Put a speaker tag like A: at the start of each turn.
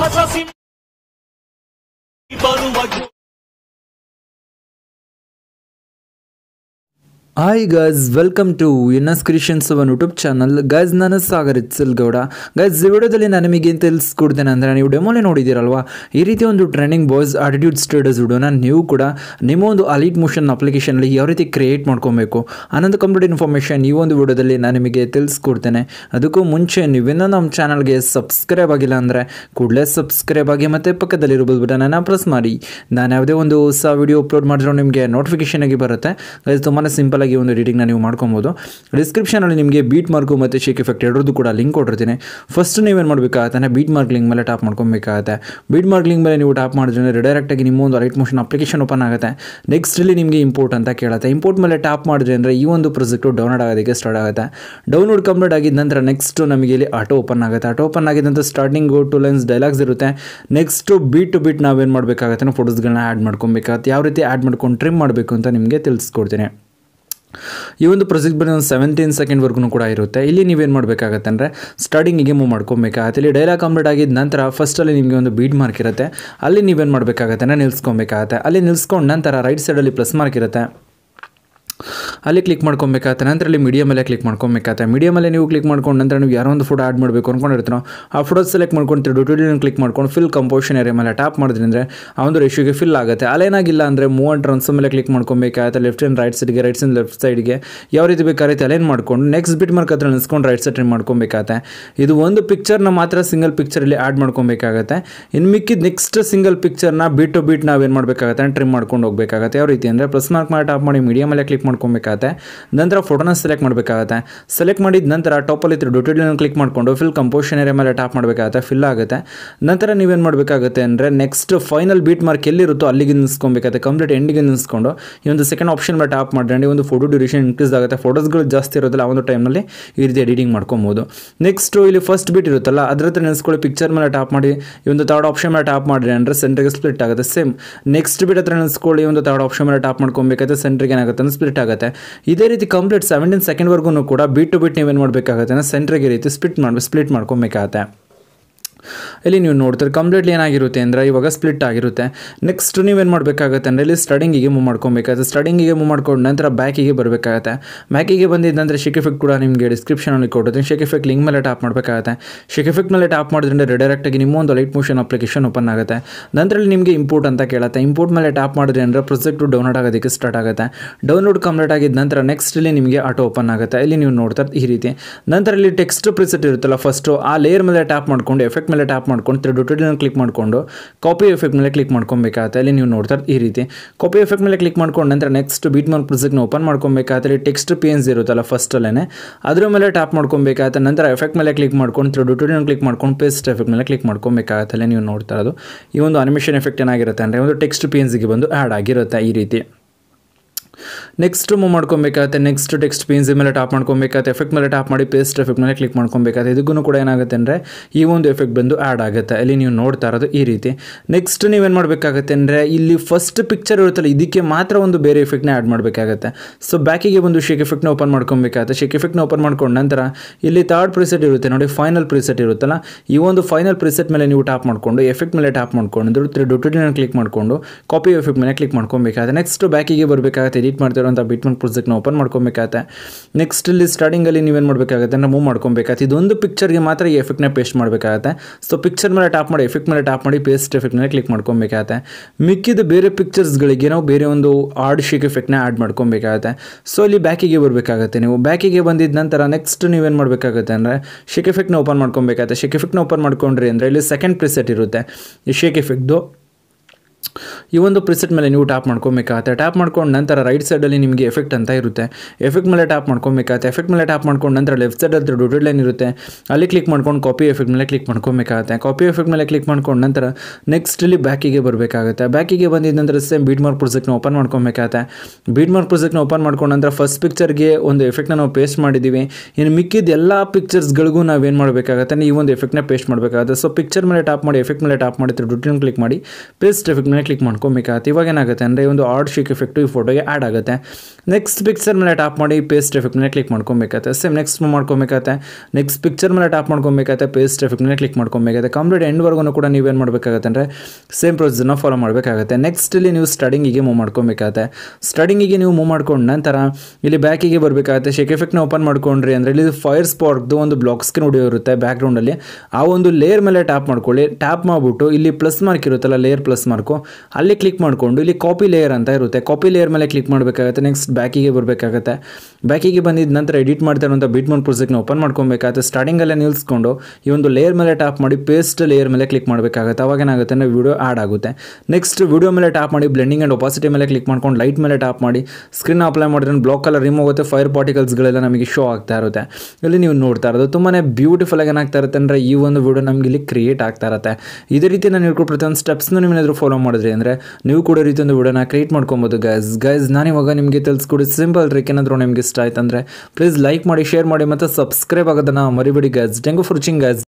A: ಸಾಹಸ ಸಿಂಹ ಬರುವ hi guys welcome to N S creations one YouTube channel guys ನಾನು ಸಾಗರ್ ಗೌಡ ಗೈಸ್ ಈ ವಿಡಿಯೋದಲ್ಲಿ ನಾನು ನಿಮಗೇನು ತಿಳಿಸ್ಕೊಡ್ತೇನೆ ಅಂದರೆ ನೀವು ಡೆಮೋನೇ ನೋಡಿದ್ದೀರಲ್ವಾ ಈ ರೀತಿ ಒಂದು ಟ್ರೈನಿಂಗ್ ಬಾಯ್ಸ್ ಆಟಿಟ್ಯೂಡ್ ಸ್ಟೇಟಸ್ ವಿಡಿಯೋನ ನೀವು ಕೂಡ ನಿಮ್ಮ ಒಂದು ಅಲೀಟ್ ಮೋಷನ್ ಅಪ್ಲಿಕೇಶನಲ್ಲಿ ಯಾವ ರೀತಿ ಕ್ರಿಯೇಟ್ ಮಾಡ್ಕೊಬೇಕು ಅನ್ನೋದು ಕಂಪ್ಲೀಟ್ ಇನ್ಫಾರ್ಮೇಷನ್ ಈ ಒಂದು ವಿಡಿಯೋದಲ್ಲಿ ನಾನು ನಿಮಗೆ ತಿಳಿಸ್ಕೊಡ್ತೇನೆ ಅದಕ್ಕೂ ಮುಂಚೆ ನೀವಿನ್ನ ನಮ್ಮ ಚಾನಲ್ಗೆ ಸಬ್ಸ್ಕ್ರೈಬ್ ಆಗಿಲ್ಲ ಅಂದರೆ ಕೂಡಲೇ ಸಬ್ಸ್ಕ್ರೈಬ್ ಆಗಿ ಮತ್ತು ಬಿಟ್ಟು ಬಟನನ್ನು ಪ್ರೆಸ್ ಮಾಡಿ ನಾನು ಯಾವುದೇ ಒಂದು ಹೊಸ ವಿಡಿಯೋ ಅಪ್ಲೋಡ್ ಮಾಡಿದ್ರು ನಿಮಗೆ ನೋಟಿಫಿಕೇಶನ್ ಆಗಿ ಬರುತ್ತೆ ಗೈಸ್ ತುಂಬಾ ಸಿಂಪಲ್ ಸಿಂಪಲಾಗಿ ಒಂದು ಎಡಿಟಿಂಗ್ನ ನೀವು ಮಾಡ್ಕೊಬೋದು ಡಿಸ್ಕ್ರಿಪ್ಷನಲ್ಲಿ ನಿಮಗೆ ಬೀಟ್ ಮಾರ್ಕು ಮತ್ತು ಶೇಕ್ ಎಫೆಕ್ಟ್ ಎರಡರದ್ದು ಕೂಡ ಲಿಂಕ್ ಕೊಟ್ಟಿರ್ತೀನಿ ಫಸ್ಟ್ ನೀವೇನು ಮಾಡಬೇಕಾಗತ್ತೆ ಬೀಟ್ ಮಾರ್ಕ್ ಲಿಂಕ್ ಮೇಲೆ ಟಾಪ್ ಮಾಡ್ಕೊಬೇಕಾಗತ್ತೆ ಬೀಟ್ ಮಾರ್ಕ್ ಲಿಂಕ್ ಮೇಲೆ ನೀವು ಟಾಪ್ ಮಾಡಿದ್ರೆ ಡೈರೆಕ್ಟಾಗಿ ನಿಮ್ಮ ಒಂದು ಲೈಟ್ ಮೋಷನ್ ಅಪ್ಲಿಕೇಶನ್ ಓಪನ್ ಆಗುತ್ತೆ ನೆಕ್ಸ್ಟ್ ಇಲ್ಲಿ ನಿಮಗೆ ಇಂಪೋರ್ಟ್ ಅಂತ ಕೇಳುತ್ತೆ ಇಂಪೋರ್ಟ್ ಮೇಲೆ ಟಾಪ್ ಮಾಡಿದ್ರೆ ಅಂದರೆ ಈ ಒಂದು ಪ್ರಾಜೆಕ್ಟು ಡೌನ್ಲೋಡ್ ಆಗೋದಕ್ಕೆ ಸ್ಟಾರ್ಟ್ ಆಗುತ್ತೆ ಡೌನ್ಲೋಡ್ ಕಂಪ್ಲೀಟ್ ಆಗಿದ ನಂತರ ನೆಕ್ಸ್ಟು ನಮಗೆ ಇಲ್ಲಿ ಆಟೋ ಓಪನ್ ಆಗುತ್ತೆ ಆಟೋ ಓಪನ್ ಆಗಿದ starting starting two lines dialogues ಇರುತ್ತೆ ನೆಕ್ಸ್ಟು ಬೀಟ್ ಟು ಬೀಟ್ ನಾವೇನು ಮಾಡಬೇಕಾಗತ್ತೆ ಫೋಟೋಸ್ಗಳನ್ನ ಆ್ಯಡ್ ಮಾಡ್ಕೊಬೇಕಾಗುತ್ತೆ ಯಾವ ರೀತಿ ಆ್ಯಡ್ ಮಾಡ್ಕೊಂಡು ಟ್ರಿಮ್ ಮಾಡಬೇಕು ಅಂತ ನಿಮಗೆ ತಿಳಿಸ್ಕೊಡ್ತೀನಿ ಈ ಒಂದು ಪ್ರೊಜೆಕ್ಟ್ ಬರೀ ಒಂದು ಸೆವೆಂಟೀನ್ ಸೆಕೆಂಡ್ವರೆಗೂ ಕೂಡ ಇರುತ್ತೆ ಇಲ್ಲಿ ನೀವೇನು ಮಾಡಬೇಕಾಗತ್ತೆ ಅಂದರೆ ಸ್ಟಾರ್ಟಿಂಗಿಗೆ ಮೂವ್ ಮಾಡ್ಕೊಬೇಕಾಗತ್ತೆ ಇಲ್ಲಿ ಡೈಲಾಗ್ ಕಂಪ್ಲೀಟ್ ಆಗಿದ ನಂತರ ಫಸ್ಟಲ್ಲಿ ನಿಮಗೆ ಒಂದು ಬೀಟ್ ಮಾರ್ಕ್ ಇರುತ್ತೆ ಅಲ್ಲಿ ನೀವೇನು ಮಾಡಬೇಕಾಗತ್ತೆ ನಿಲ್ಸ್ಕೊಬೇಕಾಗತ್ತೆ ಅಲ್ಲಿ ನಿಲ್ಸ್ಕೊಂಡು ನಂತರ ರೈಟ್ ಸೈಡಲ್ಲಿ ಪ್ಲಸ್ ಮಾರ್ಕ್ ಇರುತ್ತೆ ಅಲ್ಲಿ ಕ್ಲಿಕ್ ಮಾಡ್ಕೊಬೇಕಾಗತ್ತೆ ನಂತರ ಅಲ್ಲಿ ಮೀಡಿಯಮಲ್ಲೇ ಕ್ಲಿಕ್ ಮಾಡ್ಕೊಬೇಕಾಗತ್ತೆ ಮೀಡಿಯಮಲ್ಲೇ ನೀವು ಕ್ಲಿಕ್ ಮಾಡ್ಕೊಂಡು ನಂತರ ನೀವು ಯಾರೋ ಒಂದು ಫೋಟೋ ಆ್ಯಡ್ ಮಾಡಬೇಕು ಅಂದ್ಕೊಂಡಿರ್ತೀನೋ ಆ ಫೋಟೋ ಸೆಲೆಕ್ಟ್ ಮಾಡ್ಕೊಂಡು ಟ್ಯೂಟೋರಿಯಲ್ ಕ್ಲಿಕ್ ಮಾಡ್ಕೊಂಡು ಫಿಲ್ ಕಂಪೋಷನ್ ಏರಿಯಾ ಮೇಲೆ ಟ್ಯಾಪ್ ಮಾಡಿದ್ರೆ ಅಂದರೆ ಆ ಒಂದು ರೇಷಿಯೋಗೆ ಫಿಲ್ ಆಗುತ್ತೆ ಅಲ್ಲೇನಾಗಿಲ್ಲ ಅಂದರೆ ಆ್ಯಂಡ್ ರನ್ಸ್ ಮೇಲೆ ಕ್ಲಿಕ್ ಮಾಡ್ಕೊಬೇಕಾಗುತ್ತೆ ಲೆಫ್ಟ್ ಆ್ಯಂಡ್ ರೈಟ್ ಸೈಡ್ಗೆ ರೈಟ್ ಸೈಡ್ ಲೆಫ್ಟ್ ಸೈಡ್ಗೆ ಯಾವ ರೀತಿ ಬೇಕಾದ ಅಲೈನ್ ಮಾಡ್ಕೊಂಡು ನೆಕ್ಸ್ಟ್ ಬಿಟ್ ಮಾರ್ಕ್ ಹತ್ರ ನೆನೆಸ್ಕೊಂಡು ರೈಟ್ ಸೈಡ್ ಮಾಡ್ಕೊಬೇಕಾಗತ್ತೆ ಇದು ಒಂದು ಪಿಕ್ಚರ್ನ ಮಾತ್ರ ಸಿಂಗಲ್ ಪಿಕ್ಚರಲ್ಲಿ ಆ್ಯಡ್ ಮಾಡ್ಕೊಬೇಕಾಗತ್ತೆ ಇನ್ನು ಮಿಕ್ಕಿದ ನೆಕ್ಸ್ಟ್ ಸಿಂಗಲ್ ಪಿಕ್ಚರ್ನ ಬಿಟ್ ಟು ಬಿಟ್ ಏನು ಮಾಡಬೇಕಾಗತ್ತೆ ಟ್ರಿಮ್ ಮಾಡ್ಕೊಂಡು ಹೋಗಬೇಕಾಗತ್ತೆ ಯಾವ ರೀತಿ ಅಂದರೆ ಪ್ಲಸ್ ಮಾರ್ಕ್ ಮಾಡಿ ಟಾಪ್ ಮಾಡಿ ಮೀಡಿಯಮಲ್ಲೇ ಕ್ಲಿಕ್ ಮಾಡ್ಕೊಬೇಕಾಗತ್ತೆ ನಂತರ ಫೋಟೋನ ಸೆಲೆಕ್ಟ್ ಮಾಡಬೇಕಾಗತ್ತೆ ಸೆಲೆಕ್ಟ್ ಮಾಡಿದ ನಂತರ ಟಾಪಲ್ಲಿ ಇತ್ತು ಕ್ಲಿಕ್ ಮಾಡಿಕೊಂಡು ಫಿಲ್ ಕಂಪೋಷನ್ ಏರಿಯಾ ಮೇಲೆ ಟ್ಯಾಪ್ ಮಾಡಬೇಕಾಗತ್ತೆ ಫಿಲ್ ಆಗುತ್ತೆ ನಂತರ ನೀವೇನು ಮಾಡಬೇಕಾಗುತ್ತೆ ಅಂದರೆ ನೆಕ್ಸ್ಟ್ ಫೈನಲ್ ಬೀಟ್ ಮಾರ್ಕ್ ಎಲ್ಲಿರುತ್ತೋ ಅಲ್ಲಿಗೆ ನಿಲ್ಸ್ಕೊಬೇಕಾಗುತ್ತೆ ಕಂಪ್ಲೀಟ್ ಎಂಡಿಗೆ ನಿಲ್ಸ್ಕೊಂಡು ಈ ಒಂದು ಸೆಕೆಂಡ್ ಆಪ್ಷನ್ ಮೇಲೆ ಟ್ಯಾಪ್ ಮಾಡಿದ್ರೆ ಒಂದು ಫೋಟೋ ಡ್ಯೂರೇಷನ್ ಇನ್ಕ್ರೀಸ್ ಆಗುತ್ತೆ ಫೋಟೋಸ್ಗಳು ಜಾಸ್ತಿ ಇರೋದಿಲ್ಲ ಆ ಒಂದು ಟೈಮಲ್ಲಿ ಈ ರೀತಿ ಎಡಿಟಿಂಗ್ ಮಾಡ್ಕೊಬೋದು ನೆಕ್ಸ್ಟ್ ಇಲ್ಲಿ ಫಸ್ಟ್ ಬೀಟ್ ಇರುತ್ತಲ್ಲ ಅದ್ರ ಹತ್ರ ನೆನೆಸ್ಕೊಳ್ಳಿ ಪಿಕ್ಚರ್ ಮೇಲೆ ಟ್ಯಾಪ್ ಮಾಡಿ ಈ ಒಂದು ತರ್ಡ್ ಆಪ್ಷನ್ ಮೇಲೆ ಟ್ಯಾಪ್ ಮಾಡಿರಿ ಅಂದರೆ ಸೆಂಟ್ರಿಗೆ ಸ್ಪ್ಲಿಟ್ ಆಗುತ್ತೆ ಸೇಮ್ ನೆಕ್ಸ್ಟ್ ಬೀಟ್ ಹತ್ರ ನೆನೆಸ್ಕೊಳ್ಳಿ ಒಂದು ತರ್ಡ್ ಆಪ್ಷನ್ ಮೇಲೆ ಟ್ಯಾಪ್ ಮಾಡ್ಕೊಬೇಕಾದ್ರೆ ಸೆಂಟ್ರಿಗೆ ಏನಾಗುತ್ತೆ ಸ್ಪ್ಲಿಟ್ ಕಂಪ್ಲೀಟ್ ಆಗುತ್ತೆ ಇದೇ ರೀತಿ ಕಂಪ್ಲೀಟ್ ಸೆವೆಂಟೀನ್ ಸೆಕೆಂಡ್ವರೆಗೂ ಕೂಡ ಬಿಟ್ಟು ಟು ಬಿಟ್ ನೀವೇನು ಮಾಡಬೇಕಾಗುತ್ತೆ ಸೆಂಟ್ರಿಗೆ ರೀತಿ ಸ್ಪ್ಲಿಟ್ ಮಾಡಿ ಸ್ಪ್ಲಿಟ್ ಮಾಡ್ಕೊಬೇಕಾಗತ್ತೆ ಇಲ್ಲಿ ನೀವು ನೋಡ್ತೀರಿ ಕಂಪ್ಲೀಟ್ಲಿ ಏನಾಗಿರುತ್ತೆ ಅಂದರೆ ಇವಾಗ ಸ್ಪ್ಲಿಟ್ ಆಗಿರುತ್ತೆ ನೆಕ್ಸ್ಟ್ ನೀವೇನು ಮಾಡಬೇಕಾಗುತ್ತೆ ಅಂದರೆ ಇಲ್ಲಿ ಸ್ಟಡಿಂಗಿಗೆ ಮೂವ್ ಮಾಡ್ಕೊಬೇಕಾಗುತ್ತೆ ಸ್ಟಡಿಂಗಿಗೆ ಮೂವ್ ಮಾಡ್ಕೊಂಡು ನಂತರ ಬ್ಯಾಕಿಗೆ ಬರಬೇಕಾಗುತ್ತೆ ಬ್ಯಾಕಿಗೆ ನಂತರ ಶಿಕಿಫಿಕ್ ಕೂಡ ನಿಮಗೆ ಡಿಸ್ಕ್ರಿಪ್ಷನಲ್ಲಿ ಕೊಡುತ್ತೆ ಶಿಕಿಫಿಕ್ ಲಿಂಕ್ ಮೇಲೆ ಟ್ಯಾಪ್ ಮಾಡಬೇಕಾಗುತ್ತೆ ಶಿಕಿಫಿಕ್ ಮೇಲೆ ಟ್ಯಾಪ್ ಮಾಡಿದ್ರೆ ಡೈರೆಕ್ಟಾಗಿ ಒಂದು ಲೈಟ್ ಮೋಷನ್ ಅಪ್ಲಿಕೇಶನ್ ಓಪನ್ ಆಗುತ್ತೆ ನಂತರಲ್ಲಿ ನಿಮಗೆ ಇಂಪೋರ್ಟ್ ಅಂತ ಕೇಳುತ್ತೆ ಇಂಪೋರ್ಟ್ ಮೇಲೆ ಟ್ಯಾಪ್ ಮಾಡಿದ್ರೆ ಅಂದರೆ ಪ್ರೊಜೆಕ್ಟು ಡೌನ್ಲೋಡ್ ಆಗೋದಕ್ಕೆ ಸ್ಟಾರ್ಟ್ ಆಗುತ್ತೆ ಡೌನ್ಲೋಡ್ ಕಂಪ್ಲೀಟ್ ಆಗಿದ ನಂತರ ನೆಕ್ಸ್ಟ್ ಇಲ್ಲಿ ನಿಮಗೆ ಆಟೋ ಓಪನ್ ಆಗುತ್ತೆ ಇಲ್ಲಿ ನೀವು ನೋಡ್ತಾ ಈ ರೀತಿ ನಂತರ ಇಲ್ಲಿ ಟೆಕ್ಸ್ಟ್ ಪ್ರಿಸೆಟ್ ಇರುತ್ತಲ್ಲ ಫಸ್ಟು ಆ ಲೇಯರ್ ಮೇಲೆ ಟ್ಯಾಪ್ ಮಾಡ್ಕೊಂಡು ಎಫೆಕ್ಟ್ ಎಫೆಕ್ಟ್ ಮೇಲೆ ಟ್ಯಾಪ್ ಮಾಡ್ಕೊಂಡು ತ್ರೀ ಡೊಟೋಟಿನ ಕ್ಲಿಕ್ ಮಾಡಿಕೊಂಡು ಕಾಪಿ ಎಫೆಕ್ಟ್ ಮೇಲೆ ಕ್ಲಿಕ್ ಮಾಡ್ಕೊಬೇಕಾಗುತ್ತೆ ಅಲ್ಲಿ ನೀವು ನೋಡ್ತಾ ಈ ರೀತಿ ಕಾಪಿ ಎಫೆಕ್ಟ್ ಮೇಲೆ ಕ್ಲಿಕ್ ಮಾಡ್ಕೊಂಡು ನಂತರ ನೆಕ್ಸ್ಟ್ ಬೀಟ್ ಮಾರ್ಕ್ ಪ್ರೊಸೆಕ್ಟ್ನ ಓಪನ್ ಮಾಡ್ಕೊಬೇಕಾದ್ರೆ ಟೆಕ್ಸ್ಟ್ ಅಲ್ಲ ಇರುತ್ತಲ್ಲ ಫಸ್ಟಲ್ಲೇ ಅದ್ರ ಮೇಲೆ ಟ್ಯಾಪ್ ಮಾಡ್ಕೊಬೇಕಾಗುತ್ತೆ ನಂತರ ಎಫೆಕ್ಟ್ ಮೇಲೆ ಕ್ಲಿಕ್ ಮಾಡ್ಕೊಂಡು ತ್ರೀ ಡೊಟೋಟಿನ ಕ್ಲಿಕ್ ಮಾಡ್ಕೊಂಡು ಪೇಸ್ಟ್ ಎಫೆಕ್ಟ್ ಮೇಲೆ ಕ್ಲಿಕ್ ಮಾಡ್ಕೊಬೇಕಾಗತ್ತಲ್ಲೇ ನೀವು ನೋಡ್ತಾ ಇರೋದು ಈ ಒಂದು ಅನಿಮೇಷನ್ ಎಫೆಕ್ಟ್ ಏನಾಗಿರುತ್ತೆ ಅಂದರೆ ಒಂದು ಟೆಕ್ಸ್ಟ್ ಪೇನ್ಸ್ಗೆ ಬಂದು ಆ್ಯಡ್ ಆಗಿರುತ್ತೆ ಈ ರೀತಿ ನೆಕ್ಸ್ಟ್ ಮೂವ್ ಮಾಡ್ಕೊಬೇಕಾಗುತ್ತೆ ನೆಕ್ಸ್ಟ್ ಟೆಕ್ಸ್ಟ್ ಪೇನ್ಸಿ ಮೇಲೆ ಟಾಪ್ ಮಾಡ್ಕೊಬೇಕಾಗುತ್ತೆ ಎಫೆಕ್ಟ್ ಮೇಲೆ ಟಾಪ್ ಮಾಡಿ ಪೇಸ್ಟ್ ಎಫೆಕ್ಟ್ ಮೇಲೆ ಕ್ಲಿಕ್ ಮಾಡ್ಕೊಬೇಕಾಗುತ್ತೆ ಇದಕ್ಕೂ ಕೂಡ ಏನಾಗುತ್ತೆ ಅಂದರೆ ಈ ಒಂದು ಎಫೆಕ್ಟ್ ಬಂದು ಆ್ಯಡ್ ಆಗುತ್ತೆ ಅಲ್ಲಿ ನೀವು ನೋಡ್ತಾ ಇರೋದು ಈ ರೀತಿ ನೆಕ್ಸ್ಟ್ ನೀವೇನು ಮಾಡಬೇಕಾಗತ್ತೆ ಅಂದರೆ ಇಲ್ಲಿ ಫಸ್ಟ್ ಪಿಕ್ಚರ್ ಇರುತ್ತಲ್ಲ ಇದಕ್ಕೆ ಮಾತ್ರ ಒಂದು ಬೇರೆ ಎಫೆಕ್ಟ್ನ ಆ್ಯಡ್ ಮಾಡಬೇಕಾಗತ್ತೆ ಸೊ ಬ್ಯಾಕಿಗೆ ಬಂದು ಶೇಕ್ ಎಫೆಕ್ಟ್ನ ಓಪನ್ ಮಾಡ್ಕೊಬೇಕಾಗತ್ತೆ ಶೇಕ್ ಎಫೆಕ್ಟ್ನ ಓಪನ್ ಮಾಡ್ಕೊಂಡ ನಂತರ ಇಲ್ಲಿ ಥರ್ಡ್ ಪ್ರಿಸೆಟ್ ಇರುತ್ತೆ ನೋಡಿ ಫೈನಲ್ ಪ್ರಿಸೆಟ್ ಇರುತ್ತಲ್ಲ ಈ ಒಂದು ಫೈನಲ್ ಪ್ರಿಸೆಟ್ ಮೇಲೆ ನೀವು ಟಾಪ್ ಮಾಡ್ಕೊಂಡು ಎಫೆಕ್ಟ್ ಮೇಲೆ ಟಾಪ್ ಮಾಡ್ಕೊಂಡು ತ್ರೀ ಡೊಟೆಟಿನ ಕ್ಲಿಕ್ ಮಾಡ್ಕೊಂಡು ಕಾಪಿ ಎಫೆಕ್ಟ್ ಮೇಲೆ ಕ್ಲಿಕ್ ಮಾಡ್ಕೊಬೇಕಾಗುತ್ತೆ ನೆಕ್ಸ್ಟ್ ಬ್ಯಾಕಿಗೆ ಬರಬೇಕಾಗುತ್ತೆ ಎಡಿಟ್ ಮಾಡ್ತಿರೋಂಥ ಬಿಟ್ಮನ್ ಪ್ರೊಜೆಕ್ಟ್ನ ಓಪನ್ ಮಾಡ್ಕೊಬೇಕಾಗತ್ತೆ ನೆಕ್ಸ್ಟ್ ಇಲ್ಲಿ ಸ್ಟಾರ್ಟಿಂಗಲ್ಲಿ ನೀವೇನು ಮಾಡಬೇಕಾಗುತ್ತೆ ಮೂವ್ ಮಾಡ್ಕೊಬೇಕಾಗತ್ತೆ ಇದೊಂದು ಪಿಕ್ಚರ್ಗೆ ಮಾತ್ರ ಈ ಎಫೆಕ್ಟ್ನ ಪೇಸ್ಟ್ ಮಾಡಬೇಕಾಗತ್ತೆ ಸೊ ಪಿಕ್ಚರ್ ಮೇಲೆ ಟ್ಯಾಪ್ ಮಾಡಿ ಎಫೆಕ್ಟ್ ಮೇಲೆ ಟ್ಯಾಪ್ ಮಾಡಿ ಪೇಸ್ಟ್ ಎಫೆಕ್ಟ್ ಮೇಲೆ ಕ್ಲಿಕ್ ಮಾಡ್ಕೊಬೇಕಾಗತ್ತೆ ಮಿಕ್ಕಿದ ಬೇರೆ ಪಿಕ್ಚರ್ಸ್ಗಳಿಗೆ ನಾವು ಬೇರೆ ಒಂದು ಆಡ್ ಶೇಕ್ ಎಫೆಕ್ಟ್ನ ಆ್ಯಡ್ ಮಾಡ್ಕೊಬೇಕಾಗತ್ತೆ ಸೊ ಇಲ್ಲಿ ಬ್ಯಾಕಿಗೆ ಬರಬೇಕಾಗತ್ತೆ ನೀವು ಬ್ಯಾಕಿಗೆ ಬಂದಿದ್ದ ನಂತರ ನೆಕ್ಸ್ಟ್ ನೀವೇನು ಮಾಡಬೇಕಾಗುತ್ತೆ ಅಂದರೆ ಶೇಕ್ ಎಫೆಕ್ಟ್ನ ಓಪನ್ ಮಾಡ್ಕೊಬೇಕಾಗತ್ತೆ ಶೇಕ್ ಎಫೆಕ್ಟ್ನ ಓಪನ್ ಮಾಡ್ಕೊಂಡ್ರಿ ಅಂದರೆ ಇಲ್ಲಿ ಸೆಕೆಂಡ್ ಪ್ರಿಸೆಟ್ ಇರುತ್ತೆ ಈ ಶೇಕ್ ಎಫೆಕ್ಟ್ದು ಈ ಒಂದು ಪ್ರಿಸೆಟ್ ಮೇಲೆ ನೀವು ಟ್ಯಾಪ್ ಮಾಡ್ಕೊಬೇಕಾಗತ್ತೆ ಟ್ಯಾಪ್ ಮಾಡ್ಕೊಂಡು ನಂತರ ರೈಟ್ ಸೈಡಲ್ಲಿ ನಿಮಗೆ ಎಫೆಕ್ಟ್ ಅಂತ ಇರುತ್ತೆ ಎಫೆಕ್ಟ್ ಮೇಲೆ ಟ್ಯಾಪ್ ಮಾಡ್ಕೊಬೇಕಾಗತ್ತೆ ಎಫೆಕ್ಟ್ ಮೇಲೆ ಟ್ಯಾಪ್ ಮಾಡ್ಕೊಂಡು ನಂತರ ಲೆಫ್ಟ್ ಸೈಡ್ ಹತ್ರ ಡೊಟೆಡ್ ಲೈನ್ ಇರುತ್ತೆ ಅಲ್ಲಿ ಕ್ಲಿಕ್ ಮಾಡ್ಕೊಂಡು ಕಾಪಿ ಎಫೆಕ್ಟ್ ಮೇಲೆ ಕ್ಲಿಕ್ ಮಾಡ್ಕೊಬೇಕಾಗತ್ತೆ ಕಾಪಿ ಎಫೆಕ್ಟ್ ಮೇಲೆ ಕ್ಲಿಕ್ ಮಾಡ್ಕೊಂಡು ನಂತರ ನೆಕ್ಸ್ಟ್ ಇಲ್ಲಿ ಬ್ಯಾಕಿಗೆ ಬರಬೇಕಾಗುತ್ತೆ ಬ್ಯಾಕಿಗೆ ಬಂದಿದ್ದ ನಂತರ ಸೇಮ್ ಬೀಟ್ ಮಾರ್ಕ್ ಪ್ರೊಜೆಕ್ಟ್ನ ಓಪನ್ ಮಾಡ್ಕೊಬೇಕಾಗತ್ತೆ ಬೀಟ್ ಮಾರ್ಕ್ ಪ್ರೊಜೆಕ್ಟ್ನ ಓಪನ್ ಮಾಡ್ಕೊಂಡು ನಂತರ ಫಸ್ಟ್ ಪಿಕ್ಚರ್ಗೆ ಒಂದು ಎಫೆಕ್ಟ್ನ ನಾವು ಪೇಸ್ಟ್ ಮಾಡಿದ್ದೀವಿ ಇನ್ನು ಮಿಕ್ಕಿದ ಎಲ್ಲ ಪಿಕ್ಚರ್ಸ್ಗಳಿಗೂ ಏನು ಮಾಡಬೇಕಾಗತ್ತೆ ಈ ಒಂದು ಎಫೆಕ್ಟ್ನ ಪೇಸ್ಟ್ ಮಾಡಬೇಕಾಗುತ್ತೆ ಸೊ ಪಿಕ್ಚರ್ ಮೇಲೆ ಟ್ಯಾಪ್ ಮಾಡಿ ಎಫೆಕ್ಟ್ ಮೇಲೆ ಟ್ಯಾಪ್ ಮಾಡಿ ದುಡ್ಡನ್ನು ಕ್ಲಿಕ್ ಮಾಡಿ ಪೇಸ್ಟ್ ಎಫೆಕ್ಟ್ ಮೇಲೆ ಕ್ಲಿಕ್ ಮಾಡ್ಕೊಂಡು ಮಾಡ್ಕೊಬೇಕಾಗತ್ತೆ ಇವಾಗ ಏನಾಗುತ್ತೆ ಅಂದರೆ ಒಂದು ಆರ್ಡ್ ಶೇಕ್ ಎಫೆಕ್ಟು ಈ ಫೋಟೋಗೆ ಆ್ಯಡ್ ಆಗುತ್ತೆ ನೆಕ್ಸ್ಟ್ ಪಿಕ್ಚರ್ ಮೇಲೆ ಟ್ಯಾಪ್ ಮಾಡಿ ಪೇಸ್ಟ್ ಎಫೆಕ್ಟ್ ಕ್ಲಿಕ್ ಮಾಡ್ಕೊಬೇಕಾಗುತ್ತೆ ಸೇಮ್ ನೆಕ್ಸ್ಟ್ ಮೂವ್ ಮಾಡ್ಕೊಬೇಕಾಗುತ್ತೆ ನೆಕ್ಸ್ಟ್ ಪಿಕ್ಚರ್ ಮೇಲೆ ಟ್ಯಾಪ್ ಮಾಡ್ಕೊಬೇಕಾಗುತ್ತೆ ಪೇಸ್ಟ್ ಎಫೆಕ್ಟ್ ಮೇಲೆ ಕ್ಲಿಕ್ ಮಾಡ್ಕೊಬೇಕಾಗುತ್ತೆ ಕಂಪ್ಲೀಟ್ ಎಂಡ್ವರೆಗೂ ಕೂಡ ನೀವೇನು ಮಾಡಬೇಕಾಗತ್ತೆ ಅಂದರೆ ಸೇಮ್ ಪ್ರೊಸೆಸ್ನ ಫಾಲೋ ಮಾಡಬೇಕಾಗುತ್ತೆ ನೆಕ್ಸ್ಟ್ ಇಲ್ಲಿ ನೀವು ಸ್ಟಡಿಂಗಿಗೆ ಮೂವ್ ಮಾಡ್ಕೊಬೇಕಾಗುತ್ತೆ ಸ್ಟಡಿಂಗಿಗೆ ನೀವು ಮೂವ್ ಮಾಡ್ಕೊಂಡ ನಂತರ ಇಲ್ಲಿ ಬ್ಯಾಕಿಗೆ ಬರಬೇಕಾಗುತ್ತೆ ಶೇಕ್ ಎಫೆಕ್ಟ್ನ ಓಪನ್ ಮಾಡ್ಕೊಂಡ್ರಿ ಅಂದರೆ ಇಲ್ಲಿ ಫೈರ್ ಸ್ಪಾಟ್ದು ಒಂದು ಬ್ಲಾಕ್ ಸ್ಕ್ರೀನ್ ಇರುತ್ತೆ ಬ್ಯಾಕ್ಗ್ರೌಂಡಲ್ಲಿ ಆ ಒಂದು ಲೇಯರ್ ಮೇಲೆ ಟ್ಯಾಪ್ ಮಾಡ್ಕೊಳ್ಳಿ ಟ್ಯಾಪ್ ಮಾಡಿಬಿಟ್ಟು ಇಲ್ಲಿ ಪ್ಲಸ್ ಮಾರ್ಕ್ ಇರುತ್ತಲ್ಲ ಲೇಯರ್ ಪ್ಲಸ್ ಮಾರ್ಕು ಅಲ್ಲಿ ಅಲ್ಲಿ ಕ್ಲಿಕ್ ಮಾಡಿಕೊಂಡು ಇಲ್ಲಿ ಕಾಪಿ ಲೇಯರ್ ಅಂತ ಇರುತ್ತೆ ಕಾಪಿ ಲೇಯರ್ ಮೇಲೆ ಕ್ಲಿಕ್ ಮಾಡಬೇಕಾಗುತ್ತೆ ನೆಕ್ಸ್ಟ್ ಬ್ಯಾಕಿಗೆ ಬರಬೇಕಾಗುತ್ತೆ ಬ್ಯಾಕಿಗೆ ಬಂದಿದ್ದ ನಂತರ ಎಡಿಟ್ ಮಾಡ್ತಾ ಇರುವಂಥ ಮೋನ್ ಪ್ರೊಜೆಕ್ಟ್ನ ಓಪನ್ ಮಾಡ್ಕೊಬೇಕಾಗುತ್ತೆ ಸ್ಟಾರ್ಟಿಂಗಲ್ಲೇ ನಿಲ್ಲಿಸ್ಕೊಂಡು ಈ ಒಂದು ಲೇಯರ್ ಮೇಲೆ ಟ್ಯಾಪ್ ಮಾಡಿ ಪೇಸ್ಟ್ ಲೇಯರ್ ಮೇಲೆ ಕ್ಲಿಕ್ ಮಾಡಬೇಕಾಗುತ್ತೆ ಅವಾಗ ಏನಾಗುತ್ತೆ ಅಂದರೆ ವಿಡಿಯೋ ಆ್ಯಡ್ ಆಗುತ್ತೆ ನೆಕ್ಸ್ಟ್ ವಿಡಿಯೋ ಮೇಲೆ ಟ್ಯಾಪ್ ಮಾಡಿ ಬ್ಲೆಂಡಿಂಗ್ ಆ್ಯಂಡ್ ಒಪಾಸಿಟಿ ಮೇಲೆ ಕ್ಲಿಕ್ ಮಾಡ್ಕೊಂಡು ಲೈಟ್ ಮೇಲೆ ಟ್ಯಾಪ್ ಮಾಡಿ ಸ್ಕ್ರೀನ್ ಅಪ್ಲೈ ಮಾಡಿದ್ರೆ ಬ್ಲಾಕ್ ಕಲರ್ ರಿಮೂವ್ ಆಗುತ್ತೆ ಫೈರ್ ಪಾರ್ಟಿಕಲ್ಸ್ಗಳೆಲ್ಲ ನಮಗೆ ಶೋ ಆಗ್ತಾ ಇರುತ್ತೆ ಇಲ್ಲಿ ನೀವು ನೋಡ್ತಾ ಇರೋದು ತುಂಬಾ ಬ್ಯೂಟಿಫುಲ್ ಆಗಿ ಏನಾಗ್ತಾ ಇರುತ್ತೆ ಅಂದರೆ ಈ ಒಂದು ವಿಡಿಯೋ ನಮಗೆ ಇಲ್ಲಿ ಕ್ರಿಯೇಟ್ ಆಗ್ತಾ ಇರುತ್ತೆ ಇದೇ ರೀತಿ ನಾನು ಹೇಳ್ಕೊಟ್ಟು ಪ್ರತಿಯೊಂದು ಸ್ಟೆಪ್ಸ್ನ ನೀವು ಫಾಲೋ ಮಾಡಿದ್ರಿ ಅಂದರೆ ನೀವು ಕೂಡ ರೀತಿಯೊಂದು ವಿಡಿಯೋನ ಕ್ರಿಯೇಟ್ ಮಾಡ್ಕೊಬೋದು ಗೈಸ್ ಗೈಸ್ ನಾನಿವಾಗ ನಿಮಗೆ ತಿಳಿಸ್ಕೊಡಿ ಸಿಂಪಲ್ ಟ್ರಿಕ್ ಏನಾದರೂ ನಿಮ್ಗೆ ಇಷ್ಟ ಆಯ್ತು ಅಂದರೆ ಪ್ಲೀಸ್ ಲೈಕ್ ಮಾಡಿ ಶೇರ್ ಮಾಡಿ ಮತ್ತು ಸಬ್ಸ್ಕ್ರೈಬ್ ಆಗೋದನ್ನು ಮರಿಬೇಡಿ guys thank for watching guys